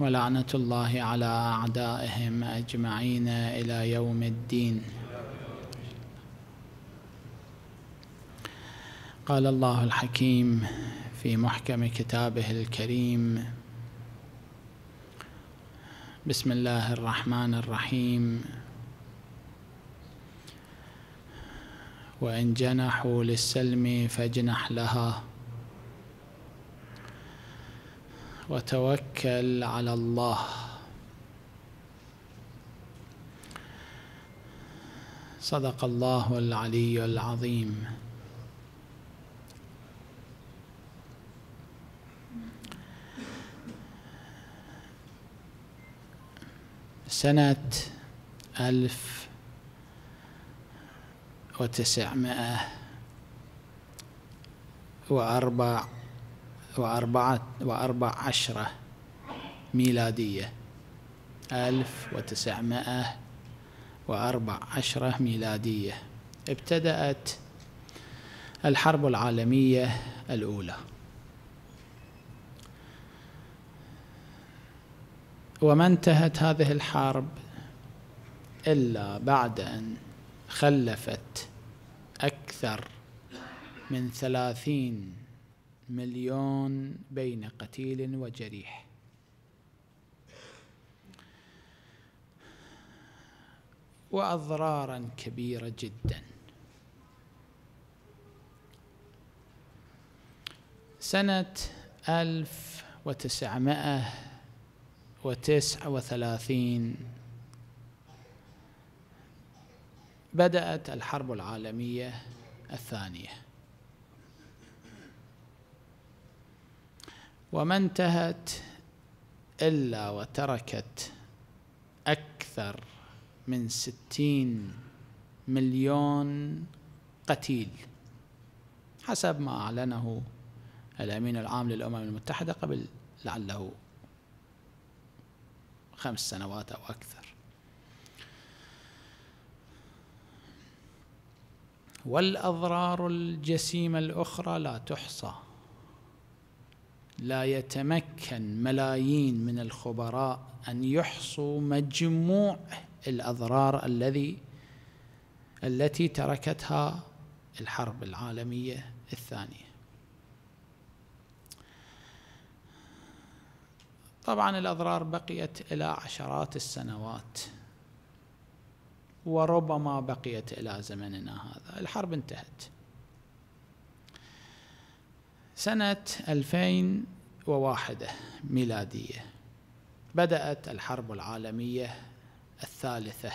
ولعنة الله على أعدائهم أجمعين إلى يوم الدين قال الله الحكيم في محكم كتابه الكريم بسم الله الرحمن الرحيم وإن جنحوا للسلم فاجنح لها وتوكل على الله صدق الله العلي العظيم سنة ألف وتسعمائة وأربع وأربعة وأربع عشرة ميلادية ألف وتسعمائة وأربع عشرة ميلادية ابتدأت الحرب العالمية الأولى وما انتهت هذه الحرب إلا بعد أن خلفت أكثر من ثلاثين مليون بين قتيل وجريح واضرارا كبيره جدا سنه 1939 بدات الحرب العالميه الثانيه وما انتهت إلا وتركت أكثر من ستين مليون قتيل حسب ما أعلنه الأمين العام للأمم المتحدة قبل لعله خمس سنوات أو أكثر والأضرار الجسيمة الأخرى لا تحصى لا يتمكن ملايين من الخبراء ان يحصوا مجموع الاضرار الذي التي تركتها الحرب العالميه الثانيه طبعا الاضرار بقيت الى عشرات السنوات وربما بقيت الى زمننا هذا الحرب انتهت سنه 2000 وواحدة ميلادية بدأت الحرب العالمية الثالثة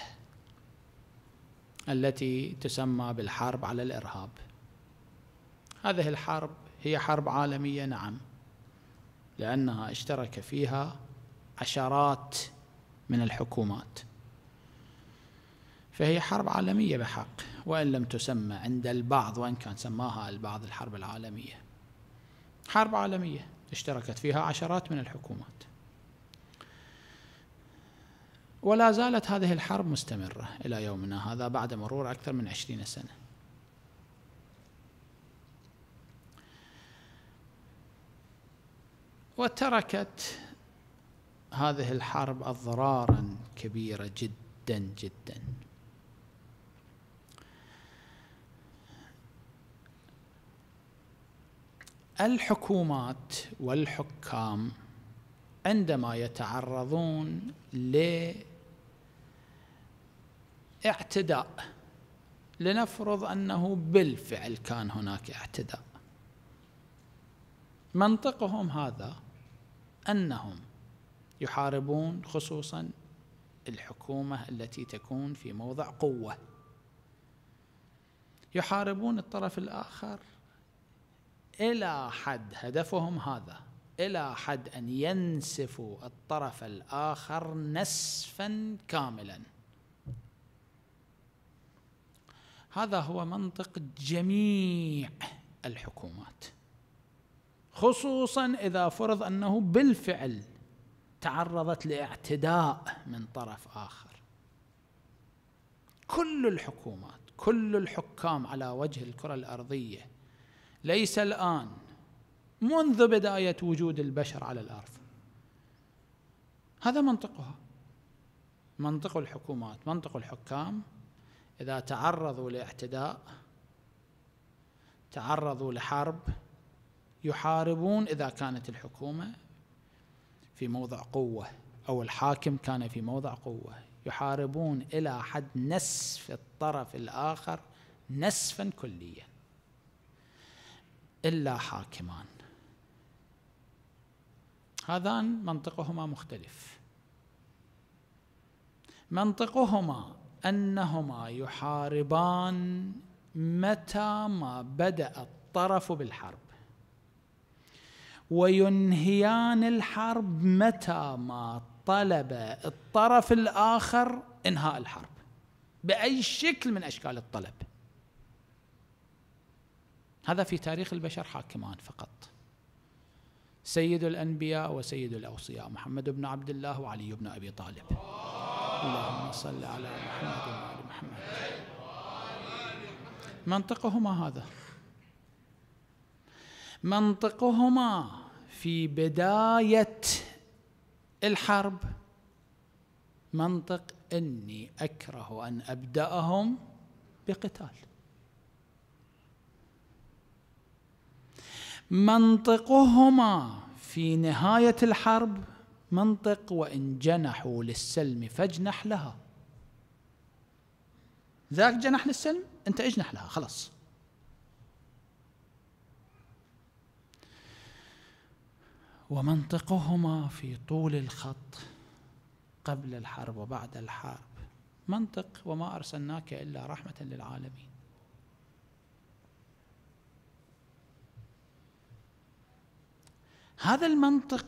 التي تسمى بالحرب على الإرهاب هذه الحرب هي حرب عالمية نعم لأنها اشترك فيها عشرات من الحكومات فهي حرب عالمية بحق وإن لم تسمى عند البعض وإن كان سماها البعض الحرب العالمية حرب عالمية اشتركت فيها عشرات من الحكومات ولا زالت هذه الحرب مستمرة إلى يومنا هذا بعد مرور أكثر من عشرين سنة وتركت هذه الحرب أضرارا كبيرة جدا جدا الحكومات والحكام عندما يتعرضون لاعتداء لنفرض انه بالفعل كان هناك اعتداء منطقهم هذا انهم يحاربون خصوصا الحكومه التي تكون في موضع قوه يحاربون الطرف الاخر إلى حد هدفهم هذا إلى حد أن ينسفوا الطرف الآخر نسفا كاملا هذا هو منطق جميع الحكومات خصوصا إذا فرض أنه بالفعل تعرضت لاعتداء من طرف آخر كل الحكومات كل الحكام على وجه الكرة الأرضية ليس الان منذ بدايه وجود البشر على الارض هذا منطقها منطق الحكومات منطق الحكام اذا تعرضوا لاعتداء تعرضوا لحرب يحاربون اذا كانت الحكومه في موضع قوه او الحاكم كان في موضع قوه يحاربون الى حد نسف الطرف الاخر نسفا كليا إلا حاكمان هذان منطقهما مختلف منطقهما أنهما يحاربان متى ما بدأ الطرف بالحرب وينهيان الحرب متى ما طلب الطرف الآخر إنهاء الحرب بأي شكل من أشكال الطلب هذا في تاريخ البشر حاكمان فقط سيد الأنبياء وسيد الأوصياء محمد بن عبد الله وعلي بن أبي طالب اللهم صل على محمد وعلى محمد منطقهما هذا منطقهما في بداية الحرب منطق إني أكره أن أبدأهم بقتال منطقهما في نهاية الحرب منطق وإن جنحوا للسلم فاجنح لها ذاك جنح للسلم أنت اجنح لها خلاص ومنطقهما في طول الخط قبل الحرب وبعد الحرب منطق وما أرسلناك إلا رحمة للعالمين هذا المنطق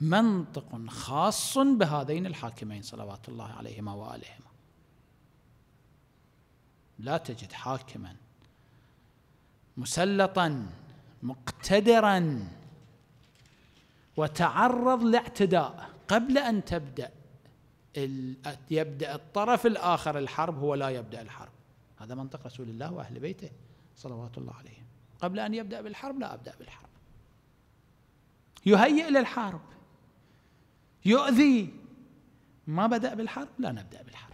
منطق خاص بهذين الحاكمين صلوات الله عليهما والهما لا تجد حاكما مسلطا مقتدرا وتعرض لاعتداء قبل ان تبدا يبدا الطرف الاخر الحرب هو لا يبدا الحرب هذا منطق رسول الله واهل بيته صلوات الله عليهم قبل ان يبدا بالحرب لا ابدا بالحرب يهيئ للحرب يؤذي ما بدأ بالحرب لا نبدأ بالحرب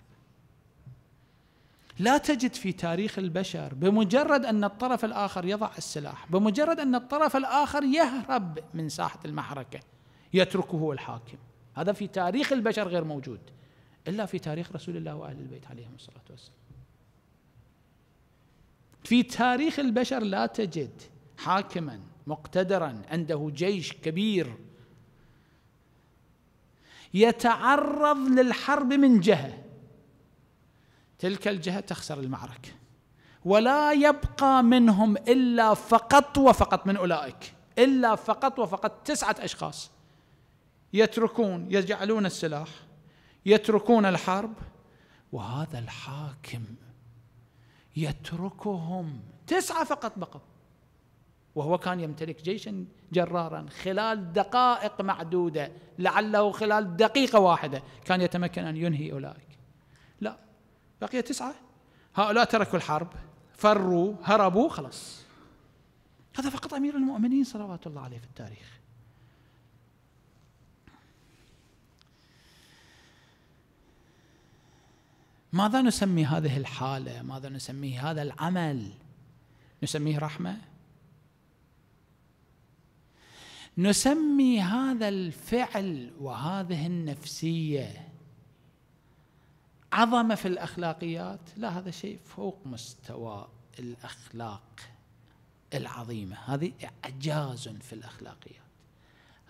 لا تجد في تاريخ البشر بمجرد أن الطرف الآخر يضع السلاح بمجرد أن الطرف الآخر يهرب من ساحة المعركة يتركه الحاكم هذا في تاريخ البشر غير موجود إلا في تاريخ رسول الله وأهل البيت عليهم الصلاة والسلام في تاريخ البشر لا تجد حاكما مقتدرا عنده جيش كبير يتعرض للحرب من جهه تلك الجهه تخسر المعركه ولا يبقى منهم الا فقط وفقط من اولئك الا فقط وفقط تسعه اشخاص يتركون يجعلون السلاح يتركون الحرب وهذا الحاكم يتركهم تسعه فقط بقوا وهو كان يمتلك جيشا جرارا خلال دقائق معدوده لعله خلال دقيقه واحده كان يتمكن ان ينهي اولئك لا بقي تسعه هؤلاء تركوا الحرب فروا هربوا خلاص هذا فقط امير المؤمنين صلوات الله عليه في التاريخ ماذا نسمي هذه الحاله ماذا نسميه هذا العمل نسميه رحمه نسمي هذا الفعل وهذه النفسيه عظمه في الاخلاقيات لا هذا شيء فوق مستوى الاخلاق العظيمه هذه اعجاز في الاخلاقيات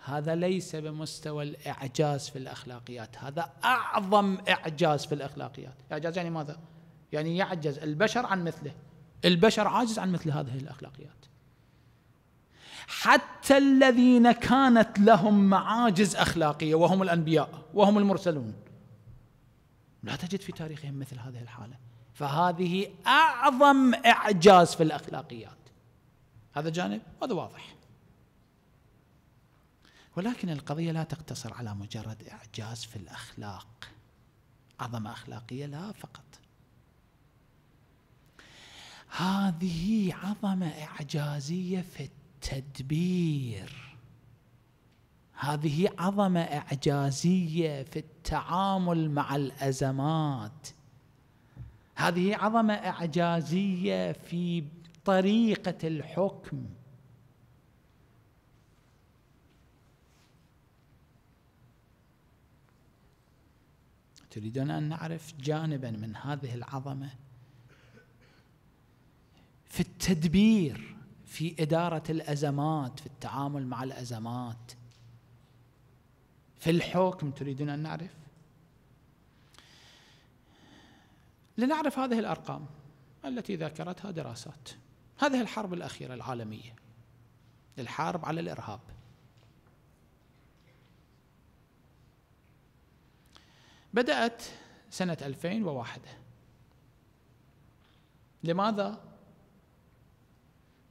هذا ليس بمستوى الاعجاز في الاخلاقيات هذا اعظم اعجاز في الاخلاقيات اعجاز يعني ماذا يعني يعجز البشر عن مثله البشر عاجز عن مثل هذه الاخلاقيات حتى الذين كانت لهم معاجز اخلاقيه وهم الانبياء وهم المرسلون لا تجد في تاريخهم مثل هذه الحاله فهذه اعظم اعجاز في الاخلاقيات هذا جانب وهذا واضح ولكن القضيه لا تقتصر على مجرد اعجاز في الاخلاق عظمه اخلاقيه لا فقط هذه عظمه اعجازيه في تدبير هذه عظمه اعجازيه في التعامل مع الازمات هذه عظمه اعجازيه في طريقه الحكم تريدون ان نعرف جانبا من هذه العظمه في التدبير في إدارة الأزمات في التعامل مع الأزمات في الحكم تريدون أن نعرف لنعرف هذه الأرقام التي ذكرتها دراسات هذه الحرب الأخيرة العالمية الحرب على الإرهاب بدأت سنة 2001 لماذا؟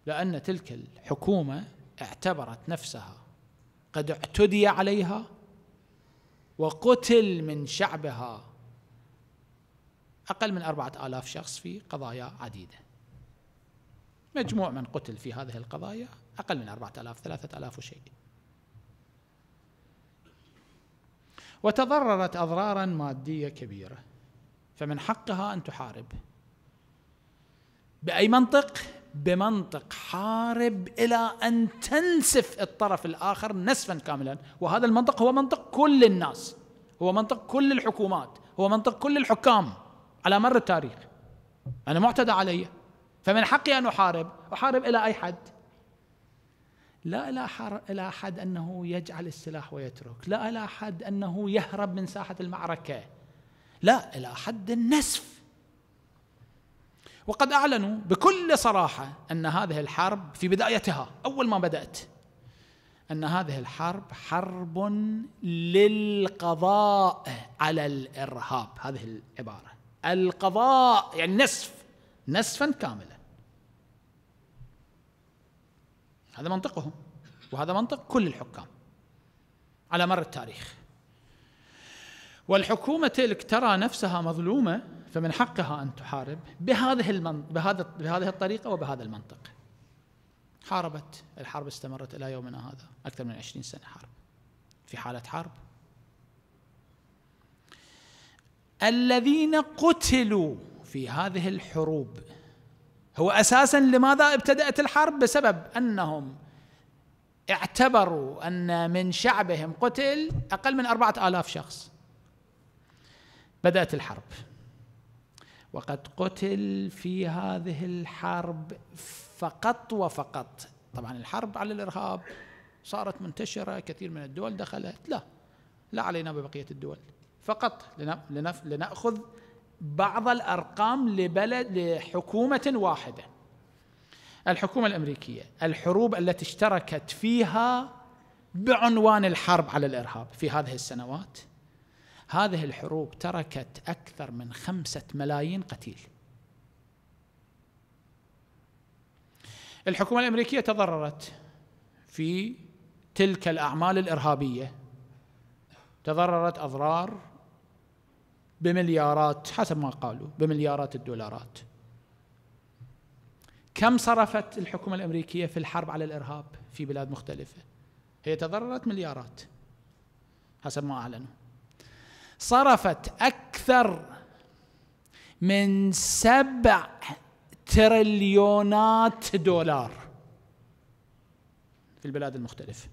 لأن تلك الحكومة اعتبرت نفسها قد اعتدي عليها وقتل من شعبها أقل من أربعة آلاف شخص في قضايا عديدة مجموع من قتل في هذه القضايا أقل من أربعة آلاف ثلاثة آلاف وشيء وتضررت أضرارا مادية كبيرة فمن حقها أن تحارب بأي منطق؟ بمنطق حارب الى ان تنسف الطرف الاخر نسفا كاملا وهذا المنطق هو منطق كل الناس هو منطق كل الحكومات هو منطق كل الحكام على مر التاريخ انا معتدى علي فمن حقي ان احارب احارب الى اي حد لا الى الى حد انه يجعل السلاح ويترك لا الى حد انه يهرب من ساحه المعركه لا الى حد النسف وقد اعلنوا بكل صراحه ان هذه الحرب في بدايتها اول ما بدات ان هذه الحرب حرب للقضاء على الارهاب هذه العباره القضاء يعني نسف نسفا كاملا هذا منطقهم وهذا منطق كل الحكام على مر التاريخ والحكومه تلك ترى نفسها مظلومه فمن حقها أن تحارب بهذه المن... بهذا بهذه الطريقة وبهذا المنطق حاربت الحرب استمرت إلى يومنا هذا أكثر من عشرين سنة حرب في حالة حرب الذين قتلوا في هذه الحروب هو أساسا لماذا ابتدأت الحرب بسبب أنهم اعتبروا أن من شعبهم قتل أقل من أربعة آلاف شخص بدأت الحرب وقد قتل في هذه الحرب فقط وفقط طبعا الحرب على الإرهاب صارت منتشرة كثير من الدول دخلت لا لا علينا ببقية الدول فقط لنأخذ بعض الأرقام لبلد لحكومة واحدة الحكومة الأمريكية الحروب التي اشتركت فيها بعنوان الحرب على الإرهاب في هذه السنوات هذه الحروب تركت أكثر من خمسة ملايين قتيل الحكومة الأمريكية تضررت في تلك الأعمال الإرهابية تضررت أضرار بمليارات حسب ما قالوا بمليارات الدولارات كم صرفت الحكومة الأمريكية في الحرب على الإرهاب في بلاد مختلفة هي تضررت مليارات حسب ما أعلنوا صرفت أكثر من سبع تريليونات دولار في البلاد المختلفة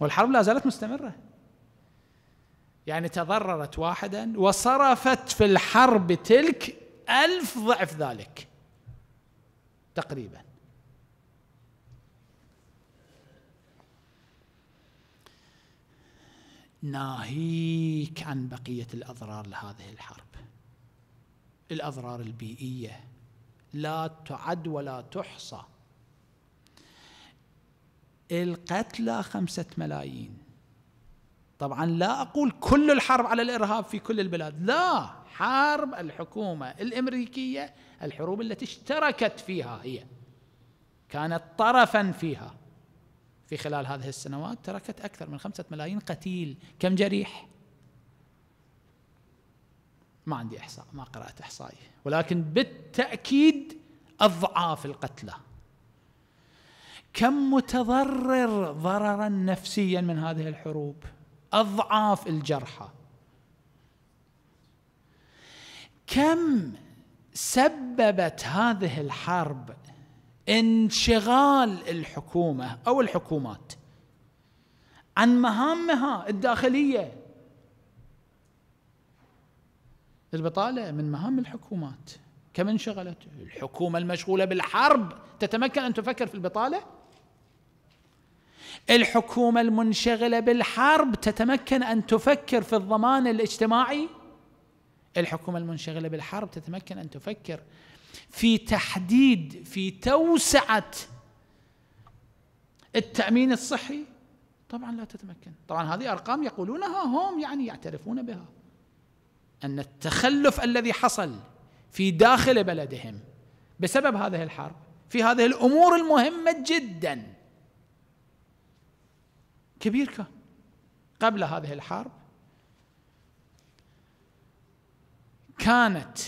والحرب لا زالت مستمرة يعني تضررت واحدا وصرفت في الحرب تلك ألف ضعف ذلك تقريبا ناهيك عن بقية الأضرار لهذه الحرب الأضرار البيئية لا تعد ولا تحصى القتلى خمسة ملايين طبعا لا أقول كل الحرب على الإرهاب في كل البلاد لا حرب الحكومة الأمريكية الحروب التي اشتركت فيها هي كانت طرفا فيها في خلال هذه السنوات تركت أكثر من خمسة ملايين قتيل كم جريح ما عندي إحصاء ما قرأت إحصائي ولكن بالتأكيد أضعاف القتلى كم متضرر ضررا نفسيا من هذه الحروب أضعاف الجرحى كم سببت هذه الحرب انشغال الحكومه او الحكومات عن مهامها الداخليه البطاله من مهام الحكومات كم انشغلت الحكومه المشغوله بالحرب تتمكن ان تفكر في البطاله الحكومه المنشغله بالحرب تتمكن ان تفكر في الضمان الاجتماعي الحكومه المنشغله بالحرب تتمكن ان تفكر في تحديد في توسعه التامين الصحي طبعا لا تتمكن طبعا هذه ارقام يقولونها هم يعني يعترفون بها ان التخلف الذي حصل في داخل بلدهم بسبب هذه الحرب في هذه الامور المهمه جدا كبير كان قبل هذه الحرب كانت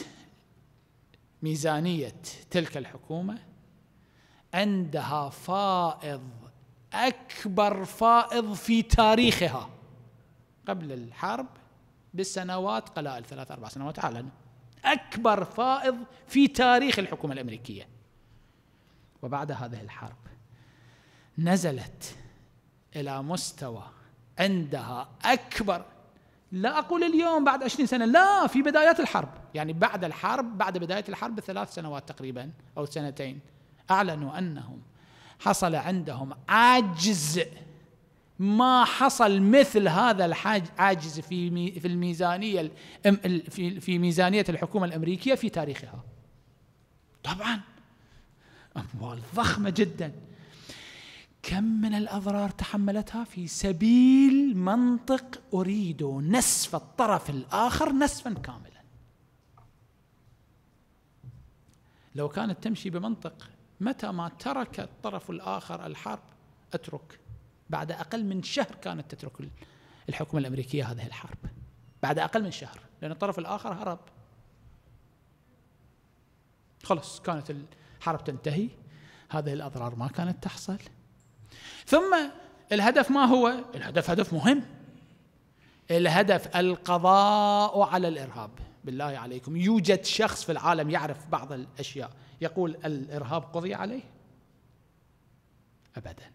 ميزانيه تلك الحكومه عندها فائض اكبر فائض في تاريخها قبل الحرب بسنوات قلائل ثلاث اربع سنوات اعلن اكبر فائض في تاريخ الحكومه الامريكيه وبعد هذه الحرب نزلت الى مستوى عندها اكبر لا أقول اليوم بعد 20 سنة لا في بدايات الحرب يعني بعد الحرب بعد بداية الحرب بثلاث سنوات تقريبا أو سنتين أعلنوا أنهم حصل عندهم عجز ما حصل مثل هذا عجز في في الميزانيه في في ميزانيه الحكومه الامريكيه في تاريخها. طبعا اموال ضخمه جدا كم من الأضرار تحملتها في سبيل منطق أريد نسف الطرف الآخر نسفا كاملا لو كانت تمشي بمنطق متى ما ترك الطرف الآخر الحرب أترك بعد أقل من شهر كانت تترك الحكومة الأمريكية هذه الحرب بعد أقل من شهر لأن الطرف الآخر هرب خلص كانت الحرب تنتهي هذه الأضرار ما كانت تحصل ثم الهدف ما هو؟ الهدف هدف مهم الهدف القضاء على الارهاب بالله عليكم يوجد شخص في العالم يعرف بعض الاشياء يقول الارهاب قضي عليه ابدا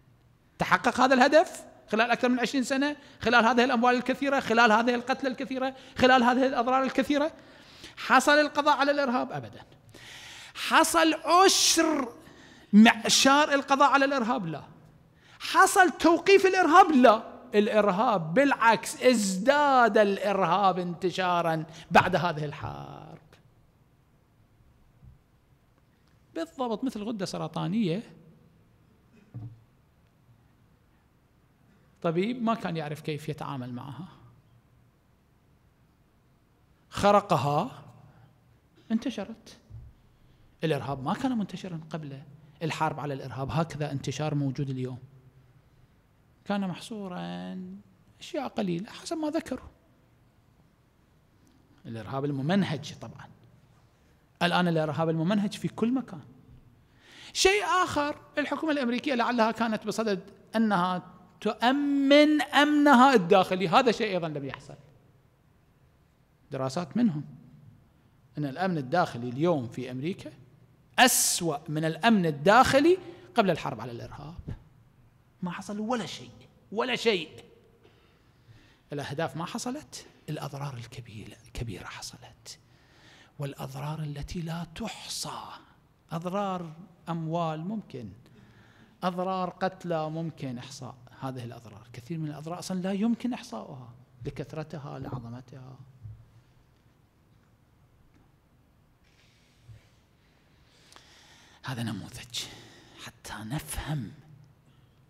تحقق هذا الهدف خلال اكثر من 20 سنه خلال هذه الاموال الكثيره خلال هذه القتلى الكثيره خلال هذه الاضرار الكثيره حصل القضاء على الارهاب ابدا حصل عشر معشار القضاء على الارهاب لا حصل توقيف الارهاب لا الارهاب بالعكس ازداد الارهاب انتشارا بعد هذه الحرب بالضبط مثل غده سرطانيه طبيب ما كان يعرف كيف يتعامل معها خرقها انتشرت الارهاب ما كان منتشرا قبل الحرب على الارهاب هكذا انتشار موجود اليوم كان محصورا أشياء قليلة حسب ما ذكروا الإرهاب الممنهج طبعا الآن الإرهاب الممنهج في كل مكان شيء آخر الحكومة الأمريكية لعلها كانت بصدد أنها تؤمن أمنها الداخلي هذا شيء أيضا لم يحصل دراسات منهم أن الأمن الداخلي اليوم في أمريكا أسوأ من الأمن الداخلي قبل الحرب على الإرهاب ما حصل ولا شيء ولا شيء الأهداف ما حصلت الأضرار الكبيرة الكبيرة حصلت والأضرار التي لا تحصى أضرار أموال ممكن أضرار قتلى ممكن إحصاء هذه الأضرار كثير من الأضرار أصلا لا يمكن إحصاؤها لكثرتها لعظمتها هذا نموذج حتى نفهم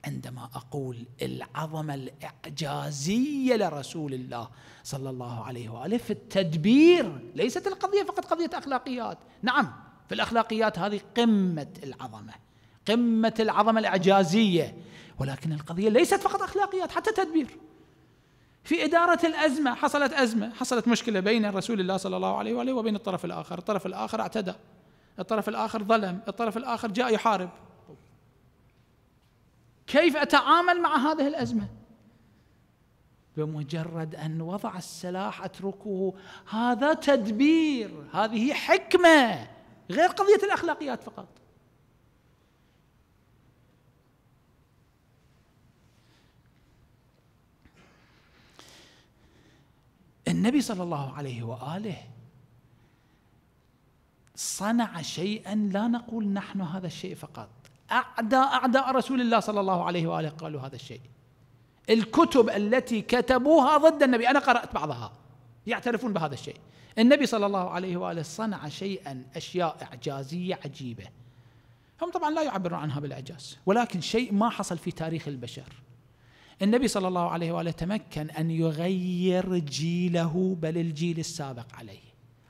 عندما اقول العظمه الاعجازيه لرسول الله صلى الله عليه واله في التدبير ليست القضيه فقط قضيه اخلاقيات نعم في الاخلاقيات هذه قمه العظمه قمه العظمه الاعجازيه ولكن القضيه ليست فقط اخلاقيات حتى تدبير في إدارة الأزمة حصلت أزمة حصلت مشكلة بين رسول الله صلى الله عليه وآله وبين الطرف الآخر الطرف الآخر اعتدى الطرف الآخر ظلم الطرف الآخر جاء يحارب كيف أتعامل مع هذه الأزمة بمجرد أن وضع السلاح أتركه هذا تدبير هذه حكمة غير قضية الأخلاقيات فقط النبي صلى الله عليه واله صنع شيئا لا نقول نحن هذا الشيء فقط أعداء أعداء رسول الله صلى الله عليه وآله قالوا هذا الشيء الكتب التي كتبوها ضد النبي أنا قرأت بعضها يعترفون بهذا الشيء النبي صلى الله عليه وآله صنع شيئا أشياء إعجازية عجيبة هم طبعا لا يعبرون عنها بالإعجاز ولكن شيء ما حصل في تاريخ البشر النبي صلى الله عليه وآله تمكن أن يغير جيله بل الجيل السابق عليه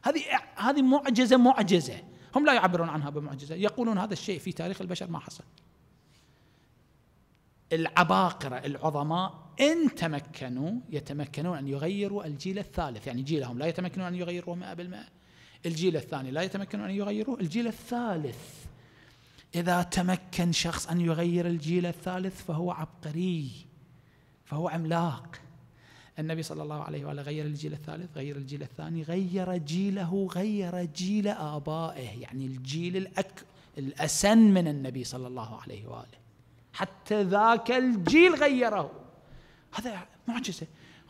هذه هذه معجزة معجزة هم لا يعبرون عنها بمعجزة يقولون هذا الشيء في تاريخ البشر ما حصل العباقرة العظماء إن تمكنوا يتمكنون أن يغيروا الجيل الثالث يعني جيلهم لا يتمكنون أن يغيروه 100% الجيل الثاني لا يتمكنون أن يغيروه الجيل الثالث إذا تمكن شخص أن يغير الجيل الثالث فهو عبقري فهو عملاق النبي صلى الله عليه وآله غير الجيل الثالث غير الجيل الثاني غير جيله غير جيل آبائه يعني الجيل الأك الأسن من النبي صلى الله عليه وآله حتى ذاك الجيل غيره هذا معجزة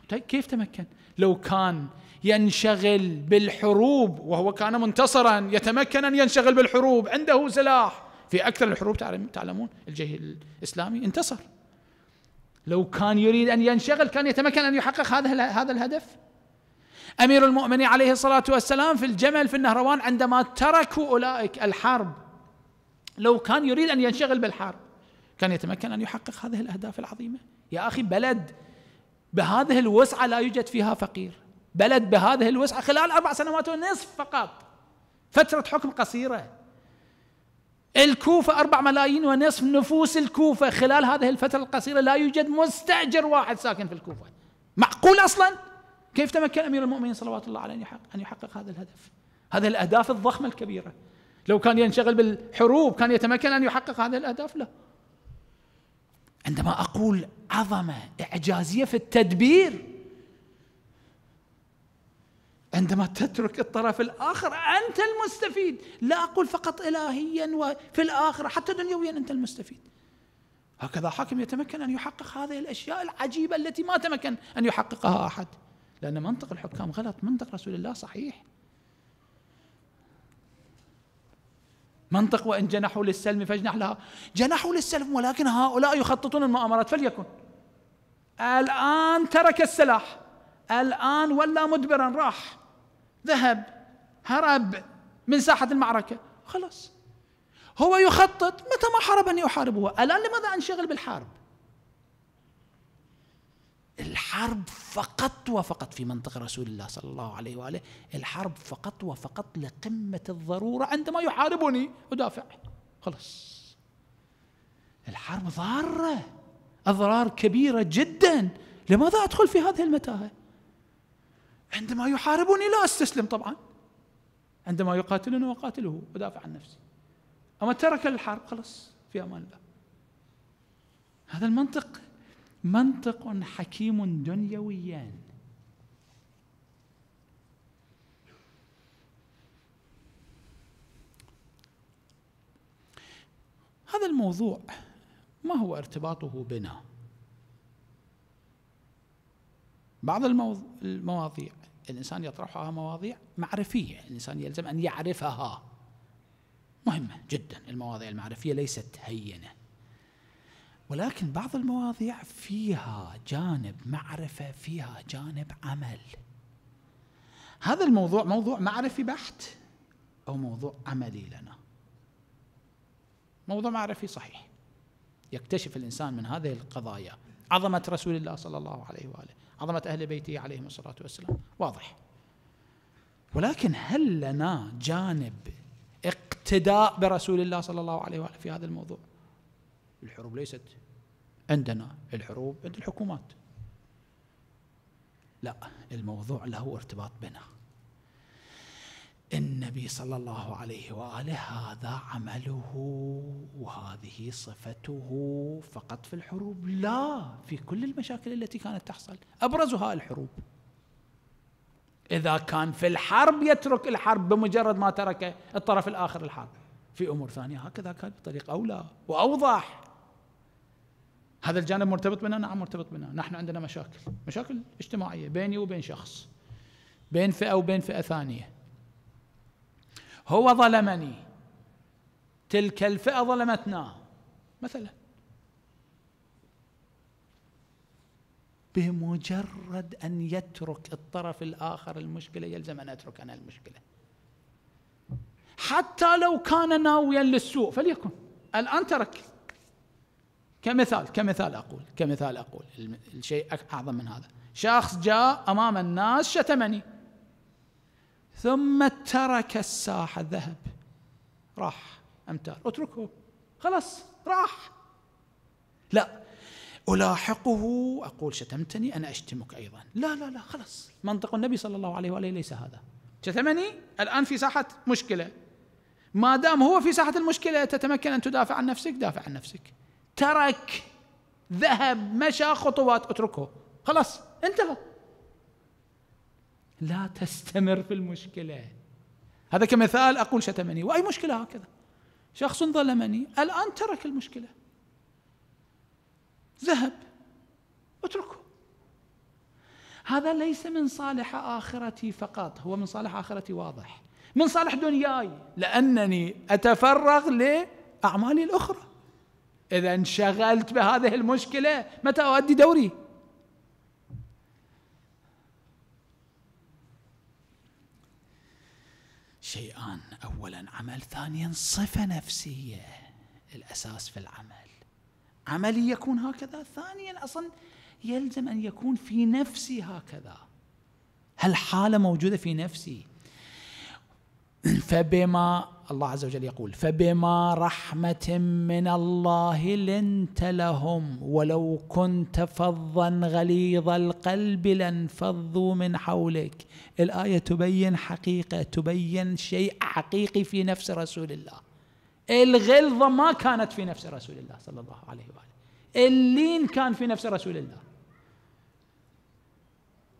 طيب كيف تمكن لو كان ينشغل بالحروب وهو كان منتصرا يتمكن أن ينشغل بالحروب عنده سلاح في أكثر الحروب تعلمون الجيش الإسلامي انتصر لو كان يريد ان ينشغل كان يتمكن ان يحقق هذا هذا الهدف امير المؤمنين عليه الصلاه والسلام في الجمل في النهروان عندما تركوا اولئك الحرب لو كان يريد ان ينشغل بالحرب كان يتمكن ان يحقق هذه الاهداف العظيمه يا اخي بلد بهذه الوسعه لا يوجد فيها فقير بلد بهذه الوسعه خلال اربع سنوات ونصف فقط فتره حكم قصيره الكوفة أربع ملايين ونصف نفوس الكوفة خلال هذه الفترة القصيرة لا يوجد مستأجر واحد ساكن في الكوفة معقول أصلا كيف تمكن أمير المؤمنين صلوات الله عليه أن يحقق هذا الهدف هذه الأهداف الضخمة الكبيرة لو كان ينشغل بالحروب كان يتمكن أن يحقق هذه الأهداف لا عندما أقول عظمة إعجازية في التدبير عندما تترك الطرف الآخر أنت المستفيد لا أقول فقط إلهيا وفي الآخرة حتى دنيويا أنت المستفيد هكذا حاكم يتمكن أن يحقق هذه الأشياء العجيبة التي ما تمكن أن يحققها أحد لأن منطق الحكام غلط منطق رسول الله صحيح منطق وإن جنحوا للسلم فاجنح لها جنحوا للسلم ولكن هؤلاء يخططون المؤامرات فليكن الآن ترك السلاح الآن ولا مدبرا راح ذهب هرب من ساحة المعركة خلاص هو يخطط متى ما أن أحاربه الآن لماذا أنشغل بالحرب الحرب فقط وفقط في منطق رسول الله صلى الله عليه وآله الحرب فقط وفقط لقمة الضرورة عندما يحاربني أدافع خلاص الحرب ضارة أضرار كبيرة جدا لماذا أدخل في هذه المتاهة عندما يحاربني لا استسلم طبعا عندما يقاتلني اقاتله ادافع عن نفسي اما ترك الحرب خلاص في امان الله هذا المنطق منطق حكيم دنيويا هذا الموضوع ما هو ارتباطه بنا بعض المواضيع الإنسان يطرحها مواضيع معرفية الإنسان يلزم أن يعرفها مهمة جدا المواضيع المعرفية ليست هينة ولكن بعض المواضيع فيها جانب معرفة فيها جانب عمل هذا الموضوع موضوع معرفي بحت أو موضوع عملي لنا موضوع معرفي صحيح يكتشف الإنسان من هذه القضايا عظمة رسول الله صلى الله عليه وآله عظمة أهل بيته عليهم الصلاة والسلام واضح ولكن هل لنا جانب اقتداء برسول الله صلى الله عليه وآله في هذا الموضوع الحروب ليست عندنا الحروب عند الحكومات لا الموضوع له ارتباط بنا النبي صلى الله عليه واله هذا عمله وهذه صفته فقط في الحروب لا في كل المشاكل التي كانت تحصل ابرزها الحروب اذا كان في الحرب يترك الحرب بمجرد ما ترك الطرف الاخر الحرب في امور ثانيه هكذا كان بطريقه اولى واوضح هذا الجانب مرتبط بنا نعم مرتبط بنا نحن عندنا مشاكل مشاكل اجتماعيه بيني وبين شخص بين فئه وبين فئه ثانيه هو ظلمني تلك الفئة ظلمتنا مثلا بمجرد أن يترك الطرف الآخر المشكلة يلزم أن أترك أنا المشكلة حتى لو كان ناويا للسوء فليكن الآن ترك كمثال كمثال أقول كمثال أقول الشيء أعظم من هذا شخص جاء أمام الناس شتمني ثم ترك الساحة ذهب راح أمتار اتركه خلاص راح لا ألاحقه أقول شتمتني أنا أشتمك أيضا لا لا لا خلاص منطق النبي صلى الله عليه وآله ليس هذا شتمني الآن في ساحة مشكلة ما دام هو في ساحة المشكلة تتمكن أن تدافع عن نفسك دافع عن نفسك ترك ذهب مشى خطوات اتركه خلاص انتهى لا تستمر في المشكله هذا كمثال اقول شتمني واي مشكله هكذا شخص ظلمني الان ترك المشكله ذهب اتركه هذا ليس من صالح آخرتي فقط هو من صالح آخرتي واضح من صالح دنياي لأنني أتفرغ لأعمالي الأخرى إذا انشغلت بهذه المشكلة متى أؤدي دوري شيئان اولا عمل ثانيا صفه نفسيه الاساس في العمل عملي يكون هكذا ثانيا اصلا يلزم ان يكون في نفسي هكذا هل حاله موجوده في نفسي فبما الله عز وجل يقول فبما رحمة من الله لنت لهم ولو كنت فظا غليظ القلب لانفضوا من حولك الآية تبين حقيقة تبين شيء حقيقي في نفس رسول الله الغلظة ما كانت في نفس رسول الله صلى الله عليه وآله اللين كان في نفس رسول الله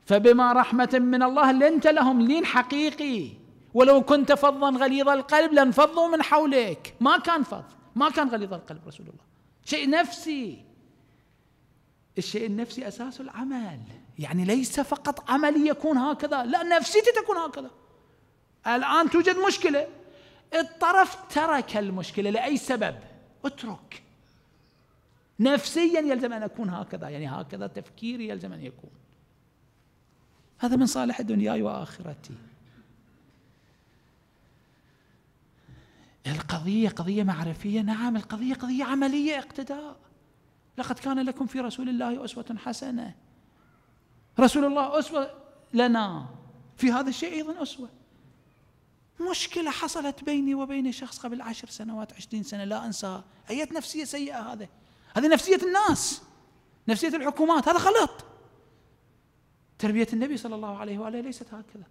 فبما رحمة من الله لنت لهم لين حقيقي ولو كنت فظا غليظ القلب لانفضوا من حولك ما كان فظ ما كان غليظ القلب رسول الله شيء نفسي الشيء النفسي أساس العمل يعني ليس فقط عملي يكون هكذا لا نفسيتي تكون هكذا الآن توجد مشكلة الطرف ترك المشكلة لأي سبب اترك نفسيا يلزم أن أكون هكذا يعني هكذا تفكيري يلزم أن يكون هذا من صالح دنياي وآخرتي القضية قضية معرفية نعم القضية قضية عملية اقتداء لقد كان لكم في رسول الله أسوة حسنة رسول الله أسوة لنا في هذا الشيء أيضا أسوة مشكلة حصلت بيني وبين شخص قبل عشر سنوات عشرين سنة لا أنساها أية نفسية سيئة هذا هذه نفسية الناس نفسية الحكومات هذا غلط تربية النبي صلى الله عليه وآله ليست هكذا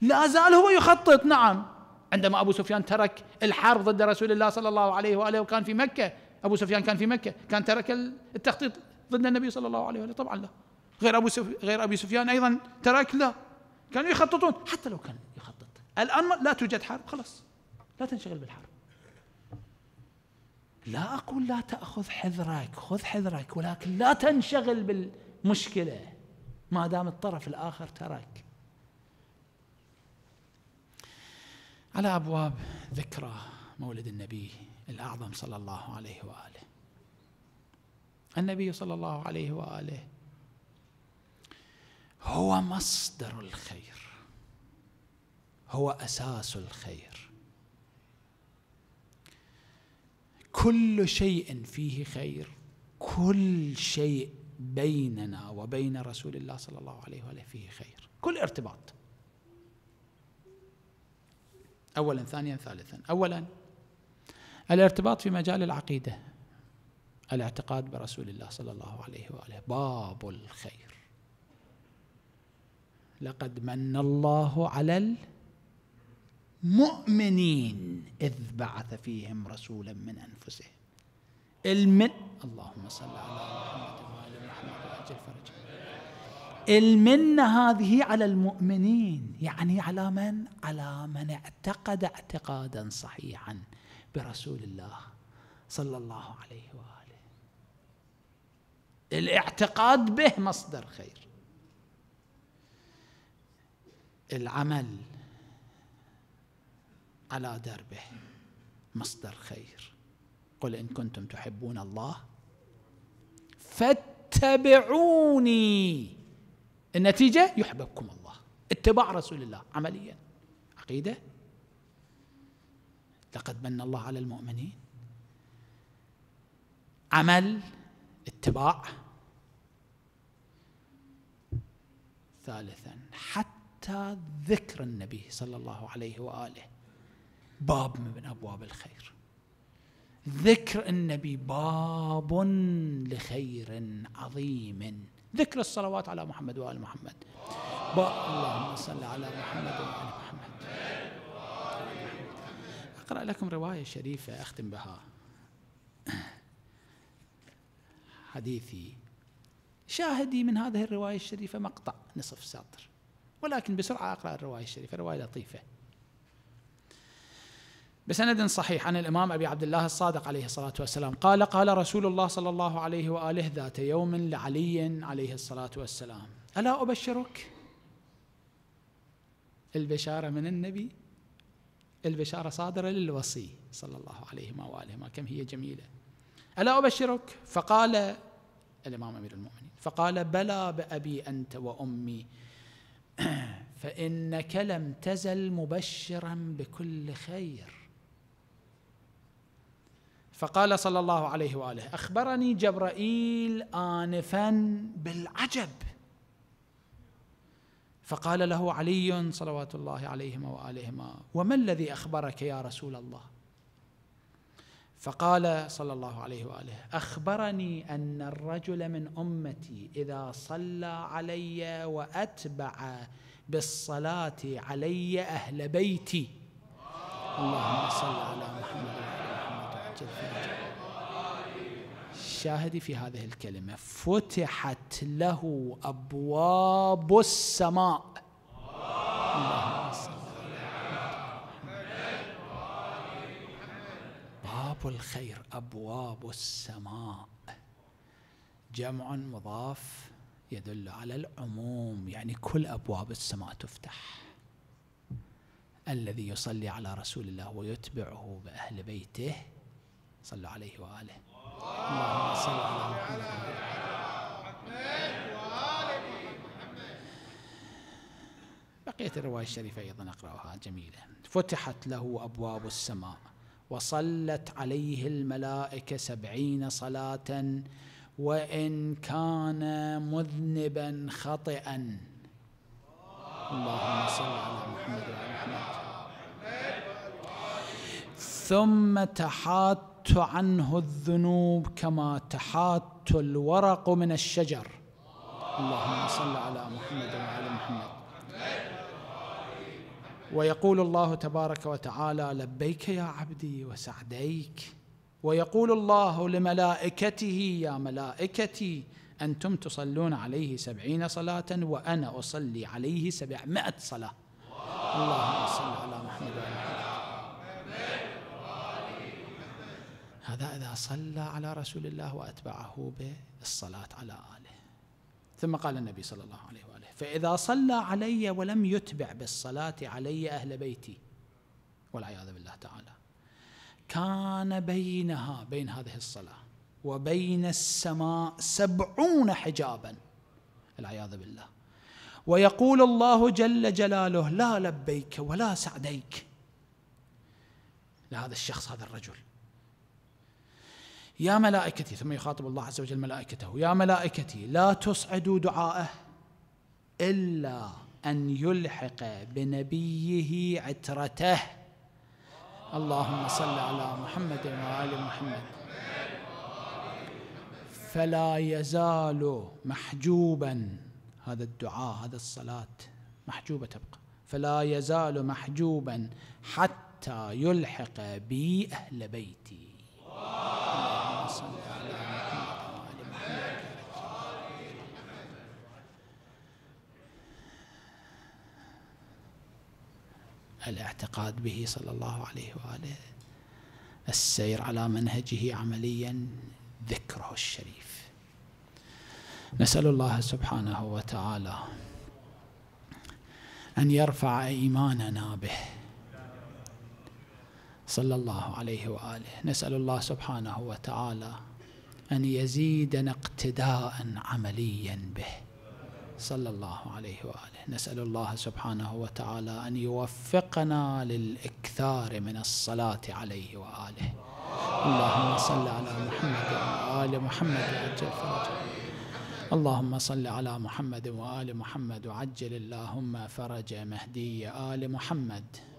لا زال هو يخطط نعم عندما أبو سفيان ترك الحرب ضد رسول الله صلى الله عليه وآله وكان في مكة أبو سفيان كان في مكة كان ترك التخطيط ضد النبي صلى الله عليه وآله طبعا لا غير أبو سف... غير أبي سفيان أيضا ترك لا كانوا يخططون حتى لو كان يخطط الآن لا توجد حرب خلاص لا تنشغل بالحرب لا أقول لا تأخذ حذرك خذ حذرك ولكن لا تنشغل بالمشكلة ما دام الطرف الآخر ترك على ابواب ذكرى مولد النبي الاعظم صلى الله عليه واله النبي صلى الله عليه واله هو مصدر الخير هو اساس الخير كل شيء فيه خير كل شيء بيننا وبين رسول الله صلى الله عليه واله فيه خير كل ارتباط أولا ثانيا ثالثا أولا الارتباط في مجال العقيدة الاعتقاد برسول الله صلى الله عليه وآله باب الخير لقد من الله على المؤمنين إذ بعث فيهم رسولا من أنفسهم المن اللهم صل على محمد وعلى محمد وأجل فرجه المنة هذه على المؤمنين يعني على من؟ على من اعتقد اعتقادا صحيحا برسول الله صلى الله عليه وآله الاعتقاد به مصدر خير العمل على دربه مصدر خير قل إن كنتم تحبون الله فاتبعوني النتيجة يحببكم الله اتباع رسول الله عمليا عقيدة لقد من الله على المؤمنين عمل اتباع ثالثا حتى ذكر النبي صلى الله عليه واله باب من ابواب الخير ذكر النبي باب لخير عظيم ذكر الصلوات على محمد وآل محمد اللهم صل على محمد وآل محمد أقرأ لكم رواية شريفة أختم بها حديثي شاهدي من هذه الرواية الشريفة مقطع نصف سطر ولكن بسرعة أقرأ الرواية الشريفة رواية لطيفة بسند صحيح عن الإمام أبي عبد الله الصادق عليه الصلاة والسلام قال قال رسول الله صلى الله عليه وآله ذات يوم لعلي عليه الصلاة والسلام ألا أبشرك البشارة من النبي البشارة صادرة للوصي صلى الله عليه وآله ما كم هي جميلة ألا أبشرك فقال الإمام أمير المؤمنين فقال بلى بأبي أنت وأمي فإنك لم تزل مبشرا بكل خير فقال صلى الله عليه واله اخبرني جبرائيل انفا بالعجب فقال له علي صلوات الله عليهما والهما وما الذي اخبرك يا رسول الله فقال صلى الله عليه واله اخبرني ان الرجل من امتي اذا صلى علي واتبع بالصلاه علي اهل بيتي اللهم صل على محمد وعلى شاهدي في هذه الكلمة فتحت له أبواب السماء باب الخير أبواب السماء جمع مضاف يدل على العموم يعني كل أبواب السماء تفتح الذي يصلي على رسول الله ويتبعه بأهل بيته صلوا عليه وآله اللهم صل على محمد بقية الرواية الشريفة أيضا أقرأها جميلة فتحت له أبواب السماء وصلت عليه الملائكة سبعين صلاة وإن كان مذنبا خطئا اللهم صل على محمد وعلى محمد ثم تحات حدت عنه الذنوب كما تحات الورق من الشجر اللهم صل على محمد وعلى محمد ويقول الله تبارك وتعالى لبيك يا عبدي وسعديك ويقول الله لملائكته يا ملائكتي أنتم تصلون عليه سبعين صلاة وأنا أصلي عليه سبعمائة صلاة اللهم صل على محمد هذا إذا صلى على رسول الله وأتبعه بالصلاة على آله ثم قال النبي صلى الله عليه وآله فإذا صلى علي ولم يتبع بالصلاة علي أهل بيتي والعياذ بالله تعالى كان بينها بين هذه الصلاة وبين السماء سبعون حجابا العياذ بالله ويقول الله جل جلاله لا لبيك ولا سعديك لهذا الشخص هذا الرجل يا ملائكتي ثم يخاطب الله عز وجل ملائكته يا ملائكتي لا تصعدوا دعاءه إلا أن يلحق بنبيه عترته اللهم صل على محمد وآل محمد فلا يزال محجوبا هذا الدعاء هذا الصلاة محجوبة تبقى فلا يزال محجوبا حتى يلحق بي أهل بيتي الاعتقاد به صلى الله عليه واله السير على منهجه عمليا ذكره الشريف نسال الله سبحانه وتعالى ان يرفع ايماننا به صلى الله عليه واله نسال الله سبحانه وتعالى ان يزيدنا اقتداء عمليا به صلى الله عليه واله نسال الله سبحانه وتعالى ان يوفقنا للاكثار من الصلاه عليه واله اللهم صل على محمد وال محمد عجل فرجه اللهم صل على محمد وآل محمد وعجل اللهم فرج مهدي آل محمد